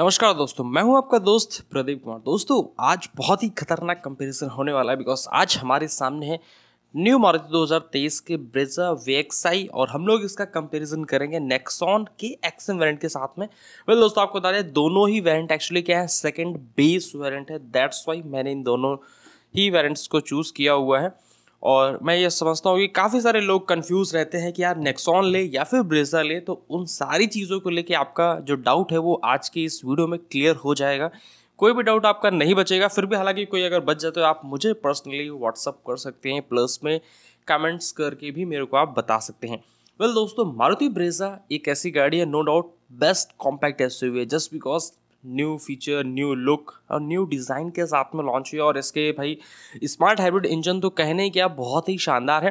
नमस्कार दोस्तों मैं हूं आपका दोस्त प्रदीप कुमार दोस्तों आज बहुत ही खतरनाक कंपैरिजन होने वाला है बिकॉज आज हमारे सामने है न्यू मारुति 2023 के ब्रेजा वेक्साई और हम लोग इसका कंपैरिजन करेंगे नेक्सॉन के एक्सएम वेरिएंट के साथ में वेल well, दोस्तों आपको बता दें दोनों ही वेरिएंट एक्चुअली क्या है सेकेंड बेस वेरियंट है दैट्स वाई मैंने इन दोनों ही वेरियंट्स को चूज़ किया हुआ है और मैं ये समझता हूँ कि काफ़ी सारे लोग कंफ्यूज रहते हैं कि यार नेक्सॉन ले या फिर ब्रेजा ले तो उन सारी चीज़ों को लेके आपका जो डाउट है वो आज की इस वीडियो में क्लियर हो जाएगा कोई भी डाउट आपका नहीं बचेगा फिर भी हालांकि कोई अगर बच जाए तो आप मुझे पर्सनली व्हाट्सअप कर सकते हैं प्लस में कमेंट्स करके भी मेरे को आप बता सकते हैं वेल well, दोस्तों मारुति ब्रेजा एक ऐसी गाड़ी है no doubt best compact S है just because new feature new look और न्यू डिज़ाइन के साथ में लॉन्च हुई और इसके भाई स्मार्ट हाइब्रिड इंजन तो कहने क्या बहुत ही शानदार है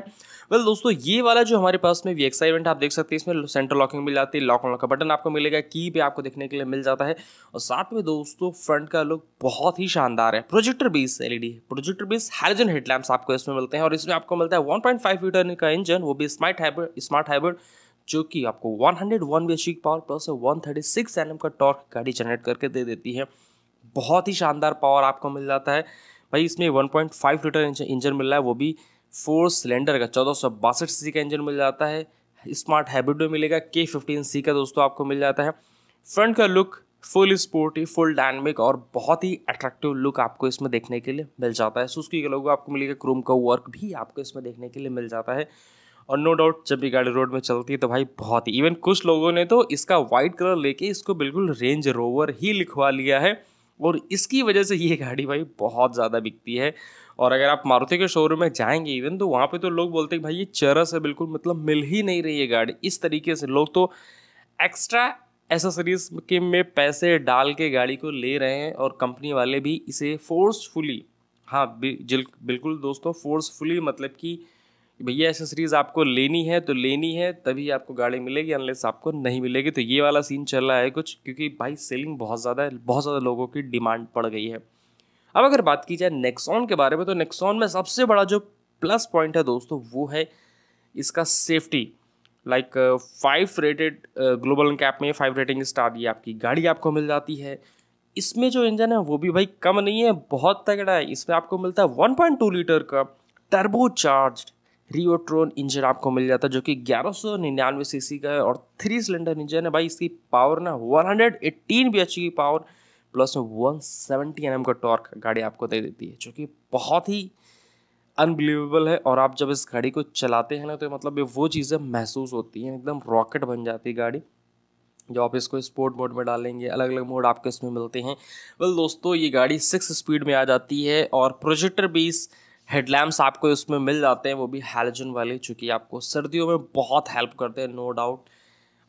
वेल दोस्तों ये वाला जो हमारे पास में वी एक्स आप देख सकते हैं इसमें सेंटर लॉकिंग मिल जाती है लॉक ऑन का बटन आपको मिलेगा की भी आपको देखने के लिए मिल जाता है और साथ में दोस्तों फ्रंट का लुक बहुत ही शानदार है projector base LED projector base hydrogen headlamp आपको इसमें मिलते हैं और इसमें आपको मिलता है वन पॉइंट फाइव का इंजन वो भी स्मार्ट हाइब्रिड स्मार्ट हाइब्रिड जो कि आपको 101 एच की power plus one thirty six N का टॉर्क गाड़ी जनरेट करके दे देती है बहुत ही शानदार पावर आपको मिल जाता है भाई इसमें 1.5 लीटर इंजन मिल रहा है वो भी फोर सिलेंडर का चौदह सौ बासठ सी का इंजन मिल जाता है स्मार्ट हाइब्रिड में मिलेगा के फिफ्टीन सी का दोस्तों आपको मिल जाता है फ्रंट का look full sporty full dynamic और बहुत ही अट्रैक्टिव लुक आपको इसमें देखने के लिए मिल जाता है सुस्की के लोगों आपको मिलेगा क्रोम का वर्क भी आपको इसमें देखने के लिए मिल जाता है और नो डाउट जब भी गाड़ी रोड में चलती है तो भाई बहुत ही इवन कुछ लोगों ने तो इसका वाइट कलर लेके इसको बिल्कुल रेंज रोवर ही लिखवा लिया है और इसकी वजह से ये गाड़ी भाई बहुत ज़्यादा बिकती है और अगर आप मारुति के शोरूम में जाएंगे इवन तो वहाँ पे तो लोग बोलते हैं भाई ये चरस है बिल्कुल मतलब मिल ही नहीं रही है गाड़ी इस तरीके से लोग तो एक्स्ट्रा एसेसरीज के में पैसे डाल के गाड़ी को ले रहे हैं और कंपनी वाले भी इसे फोर्सफुली हाँ बिल्कुल दोस्तों फोर्सफुली मतलब कि भैया एसेसरीज आपको लेनी है तो लेनी है तभी आपको गाड़ी मिलेगी अनलेस आपको नहीं मिलेगी तो ये वाला सीन चल रहा है कुछ क्योंकि भाई सेलिंग बहुत ज़्यादा है बहुत ज़्यादा लोगों की डिमांड पड़ गई है अब अगर बात की जाए नेक्सॉन के बारे में तो नेक्सॉन में सबसे बड़ा जो प्लस पॉइंट है दोस्तों वो है इसका safety like five rated global cap में फाइव रेटिंग स्टार दी आपकी गाड़ी आपको मिल जाती है इसमें जो इंजन है वो भी भाई कम नहीं है बहुत तगड़ा है इसमें आपको मिलता है वन लीटर का टर्बो चार्ज रियोट्रोन इंजन आपको मिल जाता है जो कि ग्यारह सौ निन्यानवे सी का है और थ्री सिलेंडर इंजन है भाई इसकी पावर ना one hundred eighteen B H की पावर प्लस में वन सेवेंटी एन एम का टॉर्क गाड़ी आपको दे देती है जो कि बहुत ही अनबिलीवेबल है और आप जब इस गाड़ी को चलाते हैं ना तो मतलब वो चीज़ें महसूस होती हैं एकदम रॉकेट बन जाती है गाड़ी जो आप इसको स्पोर्ट मोड में डालेंगे अलग अलग मोड आपको इसमें मिलते हैं वेल दोस्तों ये गाड़ी सिक्स स्पीड में आ जाती है और प्रोजेक्टर बेस हेडलैम्प्स आपको इसमें मिल जाते हैं वो भी हेलोजन वाले चूँकि आपको सर्दियों में बहुत हेल्प करते हैं नो डाउट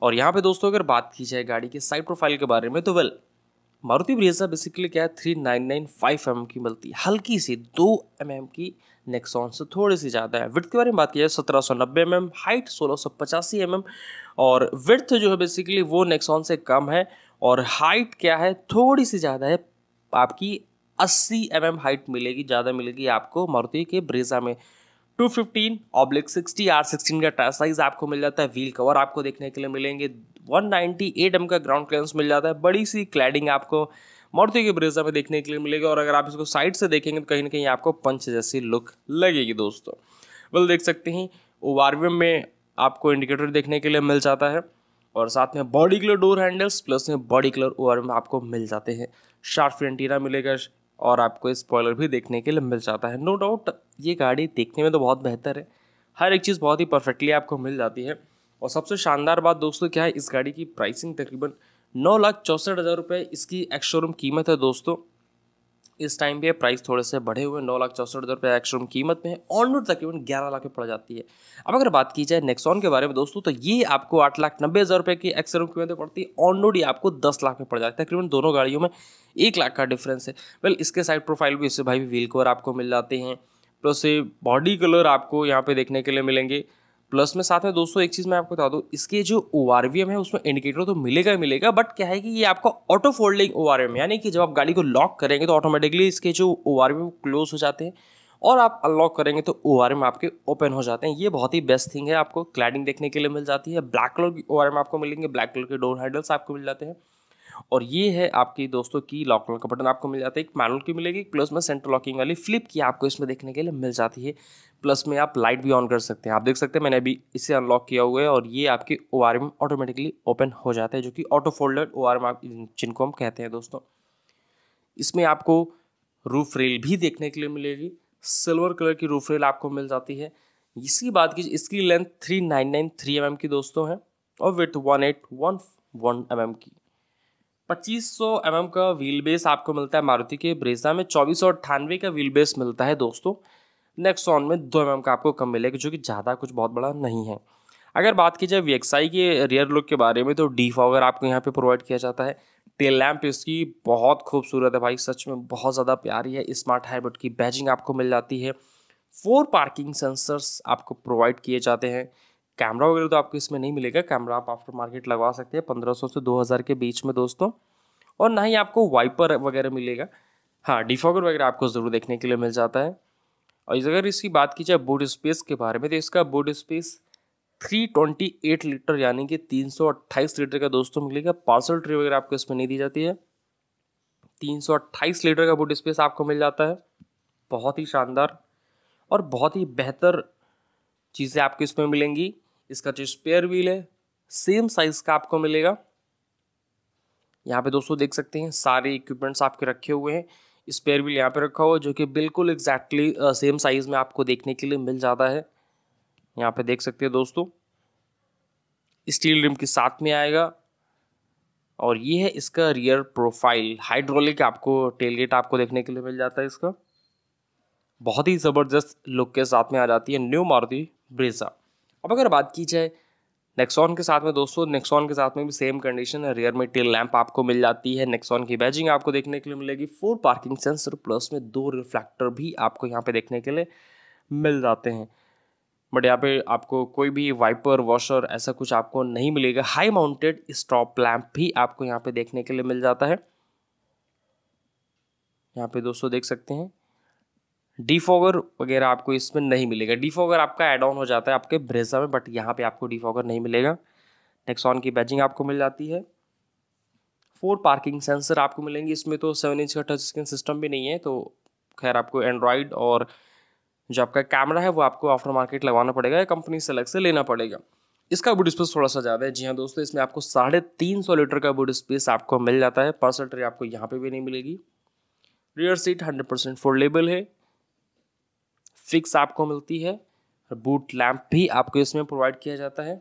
और यहाँ पे दोस्तों अगर बात की जाए गाड़ी के साइड प्रोफाइल के बारे में तो वेल मारुति ब्रेजा बेसिकली क्या है three nine nine five M की मिलती है हल्की सी दो एम mm की नेक्सॉन से थोड़ी सी ज़्यादा है विर्थ के बारे में बात की जाए सत्रह सौ नब्बे एम एम हाइट सोलह सौ पचासी एम एम और विर्थ जो है बेसिकली वो नेक्सॉन से कम है और हाइट क्या है थोड़ी सी ज़्यादा है आपकी अस्सी एम mm हाइट मिलेगी ज़्यादा मिलेगी आपको मारुति के ब्रेजा में 215 fifteen oblique sixty R sixteen का साइज आपको मिल जाता है व्हील कवर आपको देखने के लिए मिलेंगे 198 नाइन्टी का ग्राउंड क्लियरेंस मिल जाता है बड़ी सी क्लैडिंग आपको मारुति के ब्रेजा में देखने के लिए मिलेगी और अगर आप इसको साइड से देखेंगे तो कहीं ना कहीं आपको पंच जैसी लुक लगेगी दोस्तों बोल देख सकते हैं एम में आपको इंडिकेटर देखने के लिए मिल जाता है और साथ में body colour door handles plus में बॉडी कलर ओवर में आपको मिल जाते हैं शार्प एंटीना मिलेगा और आपको स्पॉयलर भी देखने के लिए मिल जाता है नो no डाउट ये गाड़ी देखने में तो बहुत बेहतर है हर एक चीज़ बहुत ही परफेक्टली आपको मिल जाती है और सबसे शानदार बात दोस्तों क्या है इस गाड़ी की प्राइसिंग तकरीबन नौ लाख चौंसठ हज़ार रुपये इसकी एक्स शोरूम कीमत है दोस्तों इस टाइम पे प्राइस थोड़े से बढ़े हुए नौ लाख चौसठ हज़ार रुपये एक्सट्रोम कीमत में है ऑन रोड तकरीबन ग्यारह लाख में पड़ जाती है अब अगर बात की जाए नेक्सॉन के बारे में दोस्तों तो ये आपको आठ लाख नब्बे हज़ार रुपये की एक्सट्रोम कीमत पड़ती है ऑन रोड ये आपको दस लाख में पड़ जाती है तकरीबन दोनों गाड़ियों में एक लाख का डिफरेंस है वेल इसके साइड प्रोफाइल भी इससे भाई व्हील कवर आपको मिल जाते हैं प्लस बॉडी कलर आपको यहाँ पे देखने के लिए मिलेंगे प्लस में साथ में दोस्तों एक चीज़ मैं आपको बता दूँ इसके जो ओ है उसमें इंडिकेटर तो मिलेगा ही मिलेगा बट क्या है कि ये आपका ऑटो फोल्डिंग ओ यानी कि जब आप गाड़ी को लॉक करेंगे तो ऑटोमेटिकली इसके जो ओ क्लोज हो जाते हैं और आप अनलॉक करेंगे तो ओ आर एम आपके ओपन हो जाते हैं ये बहुत ही बेस्ट थिंग है आपको क्लैडिंग देखने के लिए मिल जाती है ब्लैक कलर की ओ आर एम आपको मिलेंगे ब्लैक कलर के डोर हैंडल्स आपको मिल जाते हैं और ये है आपकी दोस्तों की लॉक लॉक का बटन आपको मिल जाता है एक मैनुअल की मिलेगी प्लस में सेंटर लॉकिंग वाली फ्लिप की आपको इसमें देखने के लिए मिल जाती है प्लस में आप लाइट भी ऑन कर सकते हैं आप देख सकते हैं मैंने अभी इसे अनलॉक किया हुआ है और ये आपके ओ ऑटोमेटिकली ओपन हो जाता है जो कि ऑटो फोल्डेड ओ आर जिनको हम कहते हैं दोस्तों इसमें आपको रूफ रेल भी देखने के लिए मिलेगी सिल्वर कलर की रूफ रेल आपको मिल जाती है इसकी बात की इसकी length three nine nine three M की दोस्तों है और with one eight one one M की 2500 एम mm का व्हील बेस आपको मिलता है मारुति के ब्रेजा में चौबीस सौ अट्ठानवे का व्हील बेस मिलता है दोस्तों नेक्सॉन में दो एम mm का आपको कम मिलेगा जो कि ज़्यादा कुछ बहुत बड़ा नहीं है अगर बात की जाए वी के रियर लुक के बारे में तो डी फॉगर आपको यहाँ पे प्रोवाइड किया जाता है टेल लैम्प इसकी बहुत खूबसूरत है भाई सच में बहुत ज़्यादा प्यारी है स्मार्ट हाइब्रिड की बैजिंग आपको मिल जाती है फोर पार्किंग सेंसर्स आपको प्रोवाइड किए जाते हैं कैमरा वगैरह तो आपको इसमें नहीं मिलेगा कैमरा आप आफ्टर मार्केट लगवा सकते हैं पंद्रह सौ से दो हज़ार के बीच में दोस्तों और ना ही आपको वाइपर वगैरह मिलेगा हाँ डिफॉगर वगैरह आपको ज़रूर देखने के लिए मिल जाता है और अगर इसकी बात की जाए बूट स्पेस के बारे में तो इसका बूट स्पेस 328 लीटर यानी कि 328 लीटर का दोस्तों मिलेगा पार्सल ट्री वगैरह आपको इसमें नहीं दी जाती है 328 लीटर का बूट स्पेस आपको मिल जाता है बहुत ही शानदार और बहुत ही बेहतर चीज़ें आपको इसमें मिलेंगी इसका जो स्पेयर व्हील है सेम साइज का आपको मिलेगा यहाँ पे दोस्तों देख सकते हैं सारे इक्विपमेंट्स आपके रखे हुए हैं स्पेयर व्हील यहाँ पे रखा हुआ है जो कि बिल्कुल एग्जैक्टली सेम साइज में आपको देखने के लिए मिल जाता है यहाँ पे देख सकते हैं दोस्तों स्टील रिम के साथ में आएगा और ये है इसका रियर प्रोफाइल हाइड्रोलिक आपको टेलगेट आपको देखने के लिए मिल जाता है इसका बहुत ही ज़बरदस्त लुक के साथ में आ जाती है न्यू मारुति ब्रेजा अब अगर बात की जाए नेक्सॉन के साथ में दोस्तों नेक्सॉन के साथ में भी सेम कंडीशन है रियर में टेल लैंप आपको मिल जाती है नेक्सॉन की बैजिंग आपको देखने के लिए मिलेगी फोर पार्किंग सेंसर प्लस में दो रिफ्लेक्टर भी आपको यहाँ पे देखने के लिए मिल जाते हैं बट यहाँ पे आपको कोई भी वाइपर वॉशर ऐसा कुछ आपको नहीं मिलेगा हाई माउंटेड स्टॉप लैम्प भी आपको यहाँ पे देखने के लिए मिल जाता है यहाँ पे दोस्तों देख सकते हैं डिफॉगर वगैरह आपको इसमें नहीं मिलेगा डिफॉगर आपका एड ऑन हो जाता है आपके ब्रेजा में बट यहाँ पे आपको डिफॉगर नहीं मिलेगा नेक्सॉन की बैजिंग आपको मिल जाती है फोर पार्किंग सेंसर आपको मिलेंगे इसमें तो सेवन इंच का टच स्क्रीन सिस्टम भी नहीं है तो खैर आपको एंड्रॉयड और जो आपका कैमरा है वो आपको आफ्टर मार्केट लगवाना पड़ेगा या कंपनी से अलग से लेना पड़ेगा इसका बूट स्पेस थोड़ा सा ज़्यादा है जी हाँ दोस्तों इसमें आपको साढ़े तीन सौ लीटर का बूट स्पेस आपको मिल जाता है पर्सल ट्रे आपको यहाँ पे भी नहीं मिलेगी rear seat hundred percent foldable है फिक्स आपको मिलती है बूट लैम्प भी आपको इसमें प्रोवाइड किया जाता है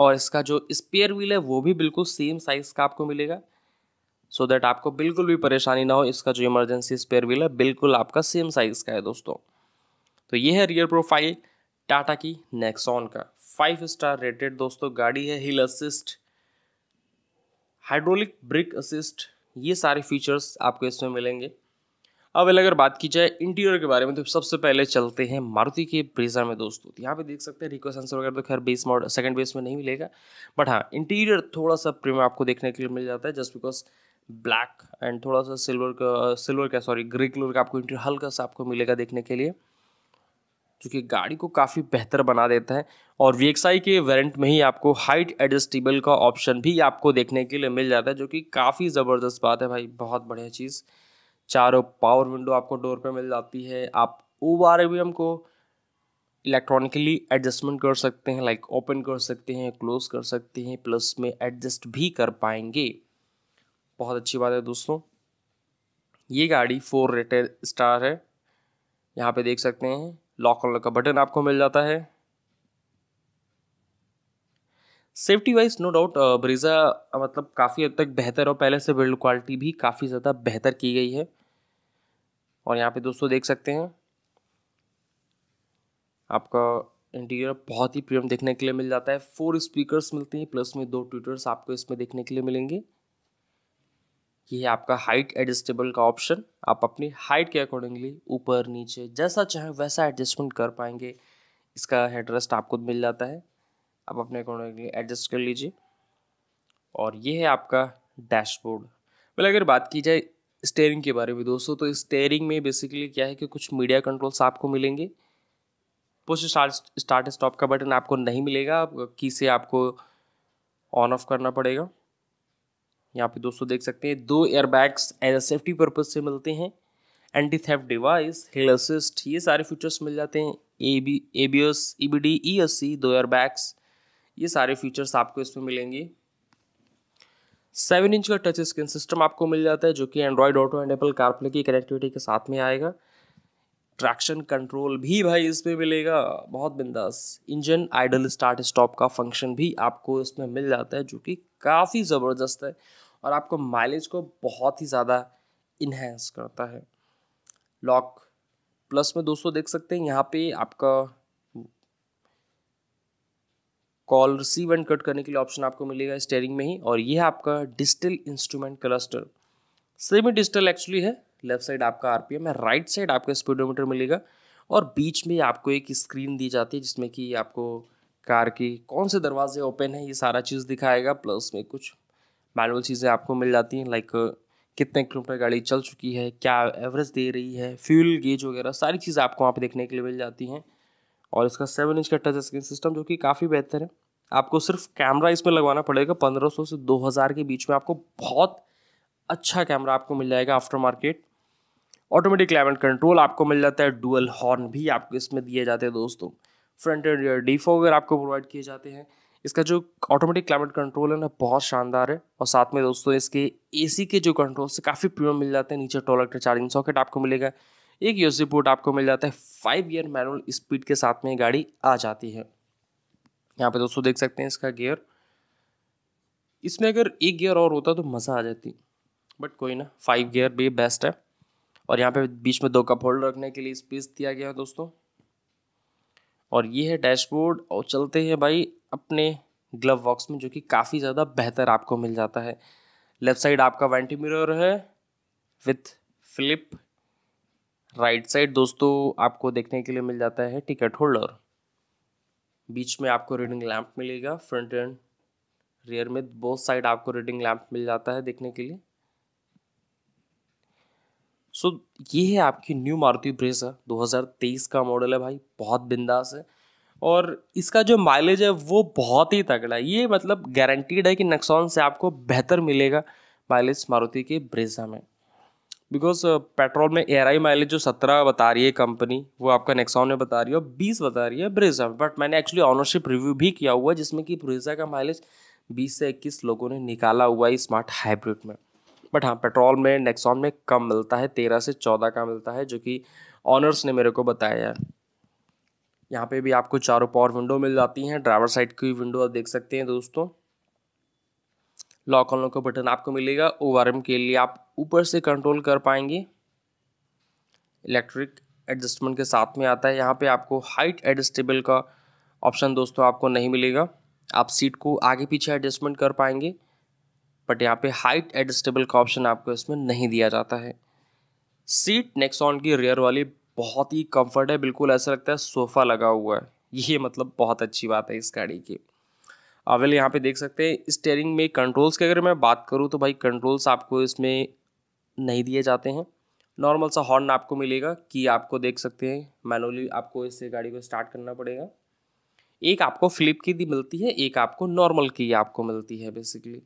और इसका जो स्पेयर व्हील है वो भी बिल्कुल सेम साइज़ का आपको मिलेगा सो so दैट आपको बिल्कुल भी परेशानी ना हो इसका जो इमरजेंसी स्पेयर व्हील है बिल्कुल आपका सेम साइज़ का है दोस्तों तो ये है रियर प्रोफाइल टाटा की नेक्सॉन का फाइव स्टार रेटेड दोस्तों गाड़ी है hill assist hydraulic brake assist ये सारे फीचर्स आपको इसमें मिलेंगे अब अगर बात की जाए इंटीरियर के बारे में तो सबसे पहले चलते हैं मारुति के ब्रेजर में दोस्तों तो यहाँ पे देख सकते हैं रिको सेंसर वगैरह तो खैर बेस मॉडल सेकंड बेस में नहीं मिलेगा बट हाँ इंटीरियर थोड़ा सा प्रीमियम आपको देखने के लिए मिल जाता है जस्ट बिकॉज ब्लैक एंड थोड़ा सा सिल्वर का सिल्वर का सॉरी ग्रे कलर का आपको इंटीरियर हल्का सा आपको मिलेगा देखने के लिए जो कि गाड़ी को काफ़ी बेहतर बना देता है और वी के वेरेंट में ही आपको हाइट एडजस्टेबल का ऑप्शन भी आपको देखने के लिए मिल जाता है जो कि काफ़ी ज़बरदस्त बात है भाई बहुत बढ़िया चीज़ चारों पावर विंडो आपको डोर पे मिल जाती है आप ओ बार भी हमको इलेक्ट्रॉनिकली एडजस्टमेंट कर सकते हैं लाइक ओपन कर सकते हैं क्लोज कर सकते हैं प्लस में एडजस्ट भी कर पाएंगे बहुत अच्छी बात है दोस्तों ये गाड़ी फोर रेटेड स्टार है यहाँ पे देख सकते हैं लॉक ऑन का बटन आपको मिल जाता है safety wise no doubt Brezza मतलब काफ़ी हद तक बेहतर और पहले से बिल्ड क्वालिटी भी काफ़ी ज़्यादा बेहतर की गई है और यहाँ पे दोस्तों देख सकते हैं आपका इंटीरियर बहुत ही प्रीमियम देखने के लिए मिल जाता है फोर स्पीकर्स मिलते हैं प्लस में दो ट्विटर्स आपको इसमें देखने के लिए मिलेंगे ये है आपका हाइट एडजस्टेबल का ऑप्शन आप अपनी हाइट के अकॉर्डिंगली ऊपर नीचे जैसा चाहे वैसा एडजस्टमेंट कर पाएंगे इसका हेडरेस्ट आपको मिल जाता है आप अपने अकॉर्डिंगली एडजस्ट कर लीजिए और ये है आपका डैशबोर्ड मतलब अगर बात की जाए स्टेयरिंग के बारे में दोस्तों तो स्टेयरिंग में बेसिकली क्या है कि कुछ मीडिया कंट्रोल्स आपको मिलेंगे पुश स्टार्ट स्टार्ट स्टॉप का बटन आपको नहीं मिलेगा की से आपको ऑन ऑफ करना पड़ेगा यहाँ पे दोस्तों देख सकते हैं दो airbags as a safety purpose से मिलते हैं anti theft device hill assist ये सारे फीचर्स मिल जाते हैं A B A B S E B D E S C दो एयरबैग्स ये सारे फीचर्स आपको इसमें मिलेंगे सेवन इंच का टच स्क्रीन सिस्टम आपको मिल जाता है जो कि Android Auto and Apple CarPlay की कनेक्टिविटी के साथ में आएगा ट्रैक्शन कंट्रोल भी भाई इसमें मिलेगा बहुत बिंदास इंजन आइडल स्टार्ट स्टॉप का फंक्शन भी आपको इसमें मिल जाता है जो कि काफ़ी ज़बरदस्त है और आपको माइलेज को बहुत ही ज़्यादा इन्हेंस करता है लॉक प्लस में दोस्तों देख सकते हैं यहाँ पे आपका कॉल रिसीव एंड कट करने के लिए ऑप्शन आपको मिलेगा स्टेयरिंग में ही और ये है आपका digital instrument cluster semi digital actually है लेफ्ट साइड आपका आर एम है राइट साइड आपका स्पीडोमीटर मिलेगा और बीच में आपको एक स्क्रीन दी जाती है जिसमें कि आपको कार की कौन से दरवाजे ओपन है ये सारा चीज़ दिखाएगा प्लस में कुछ मैनुअल चीज़ें आपको मिल जाती हैं लाइक कितने किलोमीटर गाड़ी चल चुकी है क्या एवरेज दे रही है फ्यूल गेज वगैरह सारी चीज़ें आपको वहाँ पर देखने के लिए मिल जाती हैं और इसका सेवन इंच का टच स्क्रीन सिस्टम जो कि काफ़ी बेहतर है आपको सिर्फ कैमरा इसमें लगवाना पड़ेगा पंद्रह से दो के बीच में आपको बहुत अच्छा कैमरा आपको मिल जाएगा after market automatic climate control आपको मिल जाता है डुअल हॉर्न भी आपको इसमें दिए जाते हैं दोस्तों फ्रंट एंड रियर डी आपको प्रोवाइड किए जाते हैं इसका जो ऑटोमेटिक क्लाइमेट कंट्रोल है ना बहुत शानदार है और साथ में दोस्तों इसके एसी के जो कंट्रोल से काफ़ी प्रीमियम मिल जाते हैं नीचे टोलेक्टर चार्जिंग सॉकेट आपको मिलेगा एक यूसी पोर्ट आपको मिल जाता है फाइव ईयर मैनुअल स्पीड के साथ में गाड़ी आ जाती है यहाँ पे दोस्तों देख सकते हैं इसका गियर इसमें अगर एक गियर और होता तो मज़ा आ जाती बट कोई ना फाइव गियर भी बेस्ट है और यहाँ पे बीच में दो कप होल्डर रखने के लिए स्पेस दिया गया है दोस्तों और ये है डैशबोर्ड और चलते हैं भाई अपने ग्लव बॉक्स में जो कि काफ़ी ज़्यादा बेहतर आपको मिल जाता है लेफ्ट साइड आपका वेंटी मिरर है विथ फ्लिप राइट साइड दोस्तों आपको देखने के लिए मिल जाता है टिकट होल्डर बीच में आपको रीडिंग लैम्प मिलेगा फ्रंट एंड रियर में बोथ साइड आपको रीडिंग लैम्प मिल जाता है देखने के लिए सो so, ये है आपकी न्यू मारुति ब्रेजा 2023 का मॉडल है भाई बहुत बिंदास है और इसका जो माइलेज है वो बहुत ही तगड़ा है ये मतलब गारंटीड है कि नक्सॉन से आपको बेहतर मिलेगा माइलेज मारुति के ब्रेजा में बिकॉज पेट्रोल uh, में ए माइलेज जो सत्रह बता रही है कंपनी वो आपका नेक्सॉन में बता रही है और बीस बता रही है ब्रेजा में बट मैंने एक्चुअली ऑनरशिप रिव्यू भी किया हुआ है जिसमें कि ब्रेजा का माइलेज बीस से इक्कीस लोगों ने निकाला हुआ है स्मार्ट हाइब्रिड में बट हाँ पेट्रोल में नेक्सॉन में कम मिलता है तेरह से चौदह का मिलता है जो कि ऑनर्स ने मेरे को बताया है यहाँ पे भी आपको चारों पावर विंडो मिल जाती हैं ड्राइवर साइड की विंडो आप देख सकते हैं दोस्तों लॉक ऑन लॉक का बटन आपको मिलेगा ओ के लिए आप ऊपर से कंट्रोल कर पाएंगे इलेक्ट्रिक एडजस्टमेंट के साथ में आता है यहाँ पे आपको हाइट एडजस्टेबल का ऑप्शन दोस्तों आपको नहीं मिलेगा आप सीट को आगे पीछे एडजस्टमेंट कर पाएंगे बट यहाँ पे हाइट एडजस्टेबल का ऑप्शन आपको इसमें नहीं दिया जाता है सीट नेक्सॉन की रेयर वाली बहुत ही कम्फर्ट है बिल्कुल ऐसा लगता है सोफ़ा लगा हुआ है ये मतलब बहुत अच्छी बात है इस गाड़ी की अवेल यहाँ पे देख सकते हैं स्टेयरिंग में कंट्रोल्स की अगर मैं बात करूँ तो भाई कंट्रोल्स आपको इसमें नहीं दिए जाते हैं नॉर्मल सा हॉर्न आपको मिलेगा कि आपको देख सकते हैं मैनुअली आपको इससे गाड़ी को स्टार्ट करना पड़ेगा एक आपको फ्लिप की दी मिलती है एक आपको नॉर्मल की आपको मिलती है बेसिकली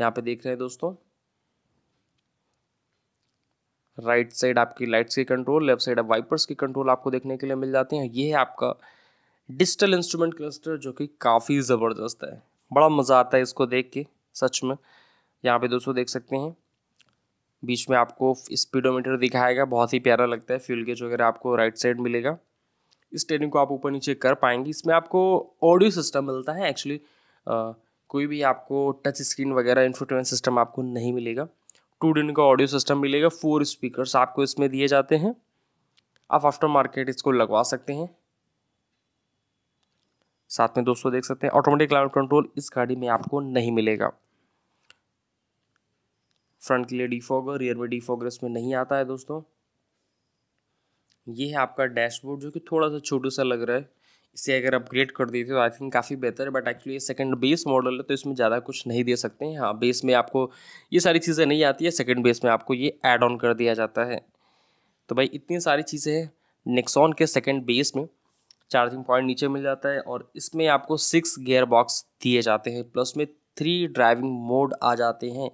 यहाँ पे देख रहे हैं दोस्तों राइट साइड आपकी लाइट्स के कंट्रोल लेफ्ट साइड आप वाइपर्स के कंट्रोल आपको देखने के लिए मिल जाते हैं ये है आपका डिजिटल इंस्ट्रूमेंट क्लस्टर जो कि काफ़ी ज़बरदस्त है बड़ा मज़ा आता है इसको देख के सच में यहाँ पे दोस्तों देख सकते हैं बीच में आपको स्पीडोमीटर दिखाएगा बहुत ही प्यारा लगता है फ्यूल गेज वगैरह आपको राइट साइड मिलेगा इस ट्रेनिंग को आप ऊपर नीचे कर पाएंगे इसमें आपको ऑडियो सिस्टम मिलता है एक्चुअली कोई भी आपको टच स्क्रीन वगैरह इन्फोटेनमेंट सिस्टम आपको नहीं मिलेगा टू डिन का ऑडियो सिस्टम मिलेगा फोर स्पीकर्स आपको इसमें दिए जाते हैं आप आफ्टर मार्केट इसको लगवा सकते हैं साथ में दोस्तों देख सकते हैं ऑटोमेटिक क्लाइमेट कंट्रोल इस गाड़ी में आपको नहीं मिलेगा फ्रंट के लिए डिफॉगर रियर में डिफॉगर इसमें नहीं आता है दोस्तों ये है आपका डैशबोर्ड जो कि थोड़ा सा छोटू सा लग रहा है इसे अगर अपग्रेड कर देते तो आई थिंक काफ़ी बेहतर है बट एक्चुअली ये सेकंड बेस मॉडल है तो इसमें ज़्यादा कुछ नहीं दे सकते हैं हाँ बेस में आपको ये सारी चीज़ें नहीं आती है सेकंड बेस में आपको ये एड ऑन कर दिया जाता है तो भाई इतनी सारी चीज़ें हैं नेक्सॉन के सेकेंड बेस में चार्जिंग पॉइंट नीचे मिल जाता है और इसमें आपको सिक्स गेयर बॉक्स दिए जाते हैं प्लस में थ्री ड्राइविंग मोड आ जाते हैं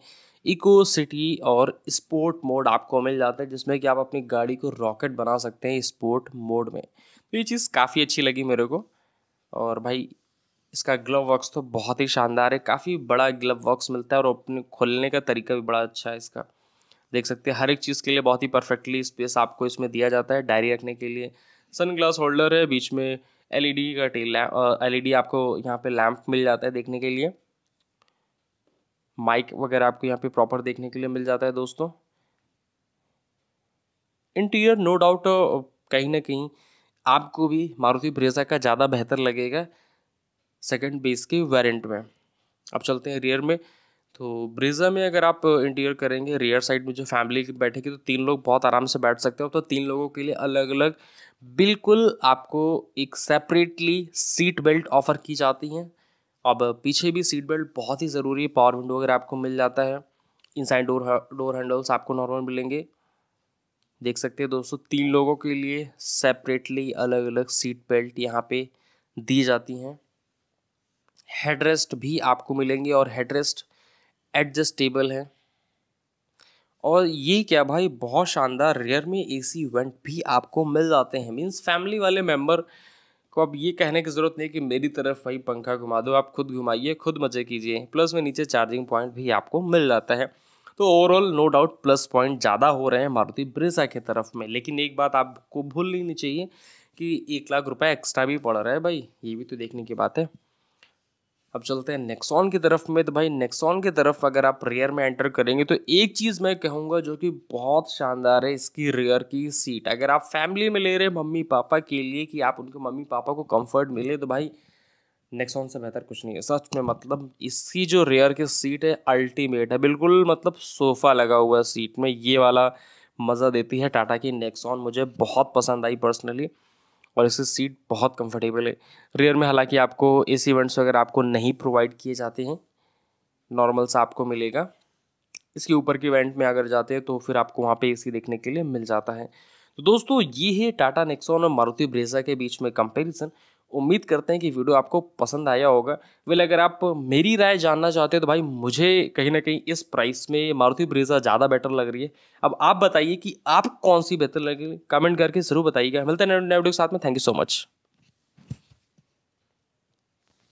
इको सिटी और स्पोर्ट मोड आपको मिल जाता है जिसमें कि आप अपनी गाड़ी को रॉकेट बना सकते हैं स्पोर्ट मोड में तो ये चीज़ काफ़ी अच्छी लगी मेरे को और भाई इसका ग्लव वॉक्स तो बहुत ही शानदार है काफ़ी बड़ा ग्लव वॉक्स मिलता है और अपने खोलने का तरीका भी बड़ा अच्छा है इसका देख सकते हैं हर एक चीज़ के लिए बहुत ही परफेक्टली स्पेस आपको इसमें दिया जाता है डायरी रखने के लिए सन ग्लास होल्डर है बीच में एलईडी का टेल एलईडी आपको यहाँ पे लैंप मिल जाता है देखने के लिए माइक वगैरह आपको यहाँ पे प्रॉपर देखने के लिए मिल जाता है दोस्तों इंटीरियर नो डाउट कहीं ना कहीं आपको भी मारुति ब्रेजा का ज़्यादा बेहतर लगेगा सेकंड बेस के वेरिएंट में अब चलते हैं रियर में तो ब्रेजा में अगर आप इंटीरियर करेंगे रियर साइड में जो फैमिली बैठेगी तो तीन लोग बहुत आराम से बैठ सकते हो तो तीन लोगों के लिए अलग अलग बिल्कुल आपको एक सेपरेटली सीट बेल्ट ऑफर की जाती हैं अब पीछे भी सीट बेल्ट बहुत ही ज़रूरी है पावर विंडो अगर आपको मिल जाता है साइड डोर डोर हैंडल्स आपको नॉर्मल मिलेंगे देख सकते हैं दोस्तों तीन लोगों के लिए सेपरेटली अलग अलग सीट बेल्ट यहाँ पे दी जाती हैं हेडरेस्ट भी आपको मिलेंगे और हेडरेस्ट एडजस्टेबल है और ये क्या भाई बहुत शानदार रेयर में एसी वेंट भी आपको मिल जाते हैं मीन्स फैमिली वाले मेम्बर member को अब ये कहने की ज़रूरत नहीं कि मेरी तरफ वही पंखा घुमा दो आप खुद घुमाइए खुद मज़े कीजिए प्लस में नीचे चार्जिंग पॉइंट भी आपको मिल जाता है तो overall no doubt plus point ज़्यादा हो रहे हैं मारुति ब्रेजा की तरफ में लेकिन एक बात आपको भूल नहीं चाहिए कि एक लाख रुपए एक्स्ट्रा भी पड़ रहा है भाई ये भी तो देखने की बात है अब चलते हैं नेक्सॉन की तरफ में तो भाई नेक्सॉन की तरफ अगर आप रेयर में एंटर करेंगे तो एक चीज़ मैं कहूँगा जो कि बहुत शानदार है इसकी रेयर की सीट अगर आप फैमिली में ले रहे हैं मम्मी पापा के लिए कि आप उनके मम्मी पापा को कंफर्ट मिले तो भाई नेक्सॉन से बेहतर कुछ नहीं है सच में मतलब इसकी जो रेयर की सीट है अल्टीमेट है बिल्कुल मतलब सोफ़ा लगा हुआ है सीट में ये वाला मज़ा देती है टाटा की नेक्सॉन मुझे बहुत पसंद आई पर्सनली और इसकी सीट बहुत कंफर्टेबल है रेयर में हालांकि आपको ए सी इवेंट्स वगैरह आपको नहीं प्रोवाइड किए जाते हैं नॉर्मल सा आपको मिलेगा इसके ऊपर के इवेंट में अगर जाते हैं तो फिर आपको वहाँ पे सी देखने के लिए मिल जाता है तो दोस्तों ये है टाटा नेक्सोन और मारुति ब्रेजा के बीच में कंपैरिजन उम्मीद करते हैं कि वीडियो आपको पसंद आया होगा वेल अगर आप मेरी राय जानना चाहते हो तो भाई मुझे कहीं ना कहीं इस प्राइस में मारुति ब्रेजा ज़्यादा बेटर लग रही है अब आप बताइए कि आप कौन सी बेहतर लग रही कमेंट करके ज़रूर बताइएगा मिलते हैं नए वीडियो के साथ में थैंक यू सो मच